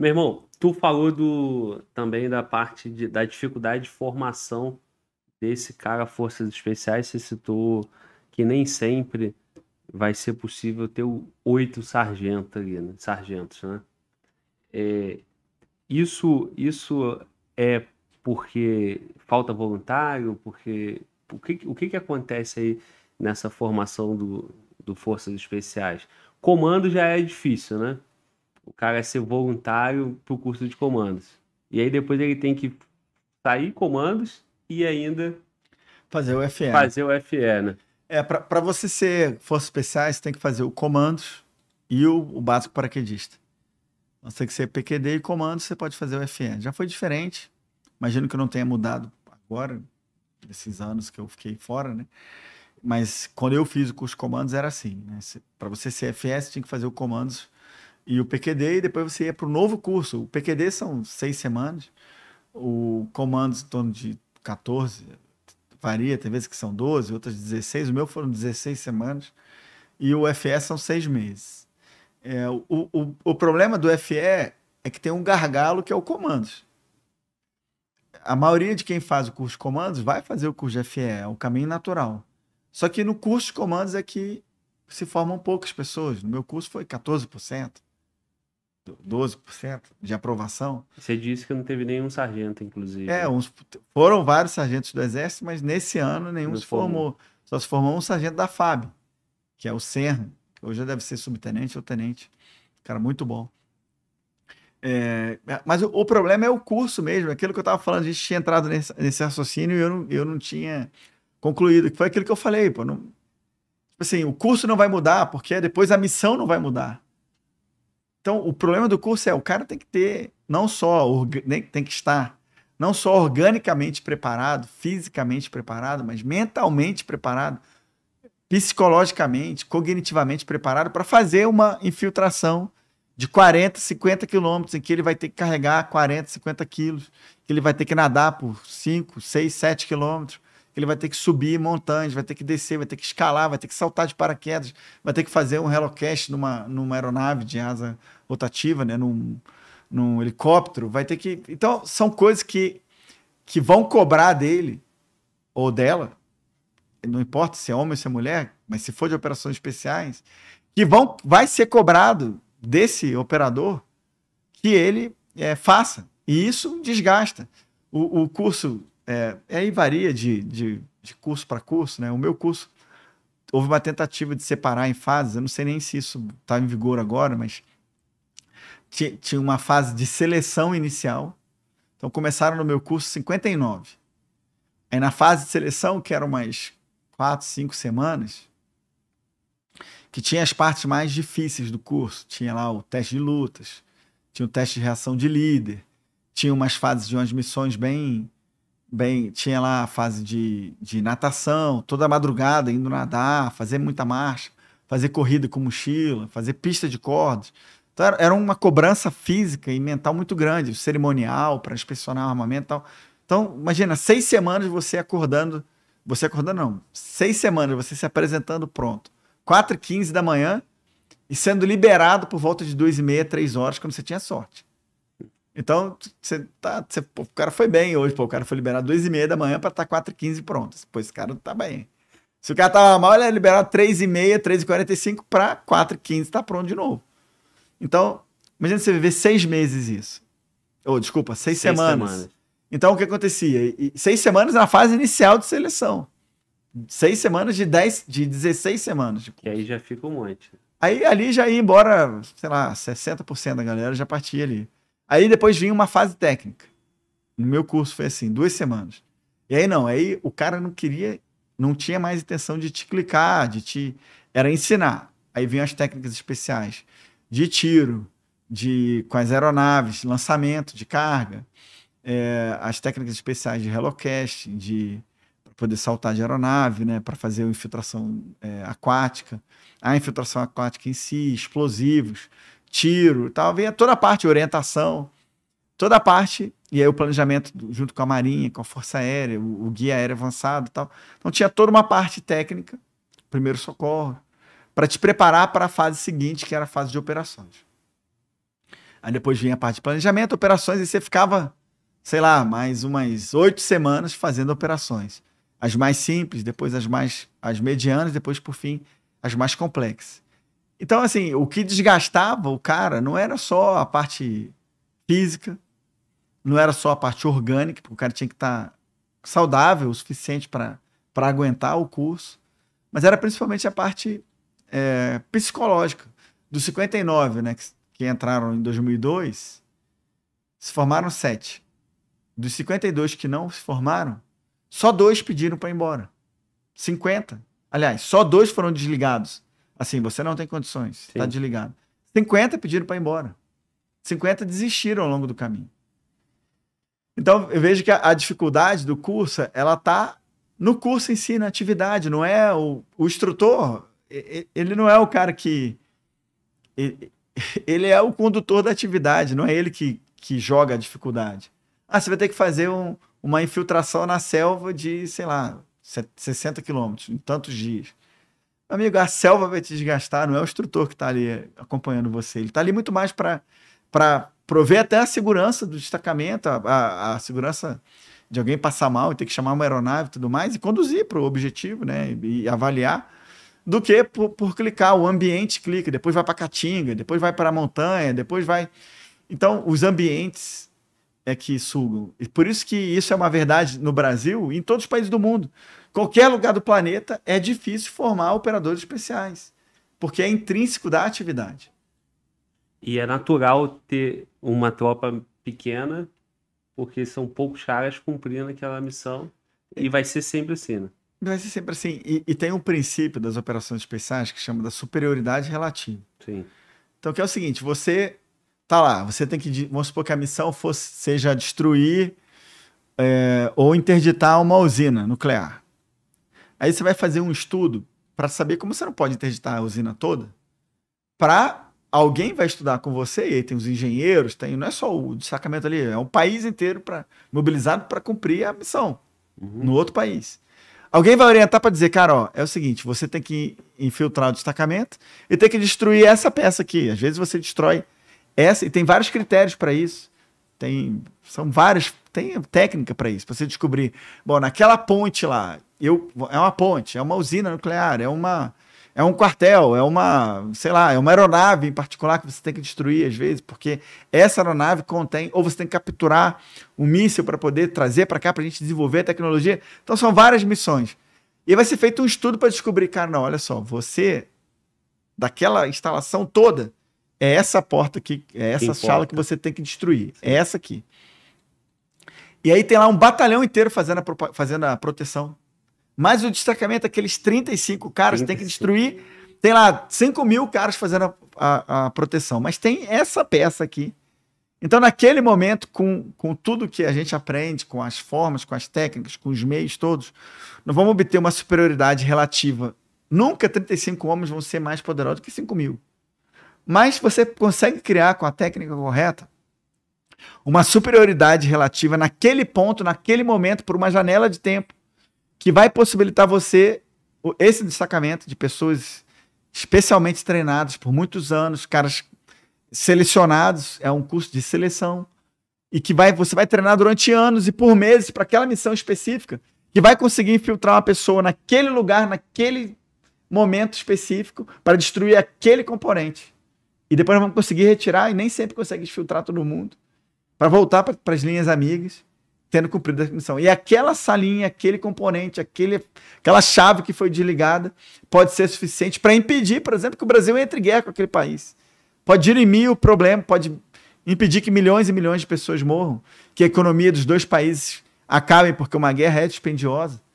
Meu irmão, tu falou do também da parte de, da dificuldade de formação desse cara forças especiais. Você citou que nem sempre vai ser possível ter oito sargentos ali, né? sargentos, né? É, isso, isso é porque falta voluntário, porque o que, o que, que acontece aí nessa formação do, do forças especiais? Comando já é difícil, né? o cara é ser voluntário para o curso de comandos. E aí depois ele tem que sair comandos e ainda fazer o FE. Fazer o FE, né? É, para você ser força especial, você tem que fazer o comandos e o, o básico paraquedista. Então, você tem que ser PQD e comandos, você pode fazer o FE. Já foi diferente. Imagino que não tenha mudado agora, nesses anos que eu fiquei fora, né? Mas quando eu fiz o curso de comandos era assim, né? Para você ser FS, tinha que fazer o comandos e o PQD, e depois você ia para o novo curso. O PQD são seis semanas, o comandos em torno de 14, varia, tem vezes que são 12, outras 16. O meu foram 16 semanas, e o FE são seis meses. É, o, o, o problema do FE é que tem um gargalo que é o comandos a maioria de quem faz o curso de comandos vai fazer o curso de FE, é o caminho natural. Só que no curso de comandos é que se formam poucas pessoas. No meu curso foi 14%. 12% de aprovação. Você disse que não teve nenhum sargento, inclusive. É, uns, foram vários sargentos do Exército, mas nesse ano nenhum não se formou. formou. Só se formou um sargento da FAB, que é o CERN, que hoje deve ser subtenente ou tenente. Cara, muito bom. É, mas o, o, problema é o curso mesmo, é aquilo que eu estava falando, a gente tinha entrado nesse, nesse raciocínio e eu não, eu não tinha concluído, que foi aquilo que eu falei, pô, não, tipo assim, o curso não vai mudar, porque depois a missão não vai mudar. Então, o problema do curso é o cara tem que ter, não só, tem que estar não só organicamente preparado, fisicamente preparado, mas mentalmente preparado, psicologicamente, cognitivamente preparado para fazer uma infiltração de 40, 50 quilômetros, em que ele vai ter que carregar 40, 50 quilos, que ele vai ter que nadar por 5, 6, 7 quilômetros, ele vai ter que subir montanhas, vai ter que descer, vai ter que escalar, vai ter que saltar de paraquedas, vai ter que fazer um relocast numa, numa aeronave de asa rotativa, né? Num, num helicóptero, vai ter que. Então, são coisas que, que vão cobrar dele ou dela, não importa se é homem ou se é mulher, mas se for de operações especiais, que vão, vai ser cobrado desse operador que ele é, faça. E isso desgasta. O, o curso é, aí varia de, de, de curso para curso, né? O meu curso houve uma tentativa de separar em fases, eu não sei nem se isso está em vigor agora, mas tinha uma fase de seleção inicial. Então começaram no meu curso 59. Aí na fase de seleção, que eram umas quatro, cinco semanas, que tinha as partes mais difíceis do curso. Tinha lá o teste de lutas, tinha o teste de reação de líder, tinha umas fases de umas missões bem bem, tinha lá a fase de, de natação, toda madrugada indo nadar, fazer muita marcha, fazer corrida com mochila, fazer pista de cordas. Então era, era uma cobrança física e mental muito grande, cerimonial para inspecionar o armamento e tal. Então, imagina, seis semanas você acordando, você acordando não, seis semanas você se apresentando pronto. 4 e 15 da manhã e sendo liberado por volta de 2 e meia, 3 horas, quando você tinha sorte. Então, você tá, você, pô, o cara foi bem hoje, pô, o cara foi liberado 2 e meia da manhã para estar tá 4 h 15 pronto. Pô, esse cara tá bem. Se o cara tava mal, ele é liberado 3 h 30 3 h 45 para 4 h 15 tá pronto de novo. Então, imagina você viver seis meses isso. Ou, oh, desculpa, seis, seis semanas. semanas. Então, o que acontecia? E, seis semanas na fase inicial de seleção. Seis semanas de 10, de 16 semanas. De tipo. curso. aí já fica um monte. Aí ali já ia embora, sei lá, 60% da galera já partia ali. Aí depois vinha uma fase técnica. No meu curso foi assim, duas semanas. E aí não, aí o cara não queria, não tinha mais intenção de te clicar, de te. Era ensinar. Aí vinham as técnicas especiais de tiro, de com as aeronaves, lançamento de carga, é, as técnicas especiais de relocast, de poder saltar de aeronave, né, para fazer infiltração é, aquática, a infiltração aquática em si, explosivos, tiro, tal, vem toda a parte, de orientação, toda a parte, e aí o planejamento junto com a Marinha, com a Força Aérea, o, o guia aéreo avançado tal. Então tinha toda uma parte técnica, primeiro socorro, para te preparar para a fase seguinte, que era a fase de operações. Aí depois vinha a parte de planejamento, operações, e você ficava, sei lá, mais umas oito semanas fazendo operações. As mais simples, depois as mais as medianas, depois, por fim, as mais complexas. Então, assim, o que desgastava o cara não era só a parte física, não era só a parte orgânica, porque o cara tinha que estar tá saudável o suficiente para aguentar o curso, mas era principalmente a parte é, psicológica. Dos 59, né, que, que entraram em 2002, se formaram sete. Dos 52 que não se formaram, só dois pediram para ir embora. 50. Aliás, só dois foram desligados. Assim, você não tem condições, está desligado. 50 pediram para ir embora. 50 desistiram ao longo do caminho. Então, eu vejo que a, a dificuldade do curso, ela está no curso em si, na atividade, não é o, o instrutor, ele não é o cara que. Ele, é o condutor da atividade, não é ele que, que joga a dificuldade. Ah, você vai ter que fazer um, uma infiltração na selva de, sei lá, 60 quilômetros, em tantos dias. Amigo, a selva vai te desgastar, não é o instrutor que está ali acompanhando você. Ele está ali muito mais para prover até a segurança do destacamento, a, a, a, segurança de alguém passar mal e ter que chamar uma aeronave e tudo mais, e conduzir para o objetivo, né? E, e, avaliar, do que por, por clicar. O ambiente clica, depois vai para Caatinga, depois vai para a montanha, depois vai. Então, os ambientes é que sugam. E por isso que isso é uma verdade no Brasil e em todos os países do mundo. Qualquer lugar do planeta é difícil formar operadores especiais, porque é intrínseco da atividade. E é natural ter uma tropa pequena, porque são poucos caras cumprindo aquela missão, e vai ser sempre assim, né? Vai ser sempre assim. E, e tem um princípio das operações especiais que chama da superioridade relativa. Sim. Então, que é o seguinte: você tá lá, você tem que, vamos supor que a missão fosse, seja destruir é, ou interditar uma usina nuclear. Aí você vai fazer um estudo para saber como você não pode interditar a usina toda, para alguém vai estudar com você, e aí tem os engenheiros, tem, não é só o destacamento ali, é um país inteiro pra, mobilizado para cumprir a missão uhum. no outro país. Alguém vai orientar para dizer, cara, ó, é o seguinte, você tem que infiltrar o destacamento e tem que destruir essa peça aqui. Às vezes você destrói essa, e tem vários critérios para isso. Tem, são várias, tem técnica para isso, para você descobrir. Bom, naquela ponte lá, eu, é uma ponte, é uma usina nuclear, é uma é um quartel, é uma, sei lá, é uma aeronave em particular que você tem que destruir às vezes, porque essa aeronave contém, ou você tem que capturar um míssil para poder trazer para cá para a gente desenvolver a tecnologia. Então são várias missões. E vai ser feito um estudo para descobrir, cara, não, olha só, você daquela instalação toda, é essa porta aqui, é essa sala que você tem que destruir. É Sim. É essa aqui. E aí tem lá um batalhão inteiro fazendo a, fazendo a proteção. Mas o destacamento, é aqueles 35 caras, 35. tem que destruir. Tem lá 5 mil caras fazendo a, a, a, proteção. Mas tem essa peça aqui. Então, naquele momento, com, com tudo que a gente aprende, com as formas, com as técnicas, com os meios todos, nós vamos obter uma superioridade relativa. Nunca 35 homens vão ser mais poderosos do que 5 mil. Mas você consegue criar com a técnica correta uma superioridade relativa naquele ponto, naquele momento, por uma janela de tempo que vai possibilitar você esse destacamento de pessoas especialmente treinadas por muitos anos, caras selecionados, é um curso de seleção e que vai você vai treinar durante anos e por meses para aquela missão específica, que vai conseguir infiltrar uma pessoa naquele lugar, naquele momento específico para destruir aquele componente. E depois nós vamos conseguir retirar e nem sempre consegue filtrar todo mundo para voltar para as linhas amigas, tendo cumprido a missão. E aquela salinha, aquele componente, aquele, aquela chave que foi desligada pode ser suficiente para impedir, por exemplo, que o Brasil entre em guerra com aquele país. Pode dirimir o problema, pode impedir que milhões e milhões de pessoas morram, que a economia dos dois países acabe, porque uma guerra é dispendiosa.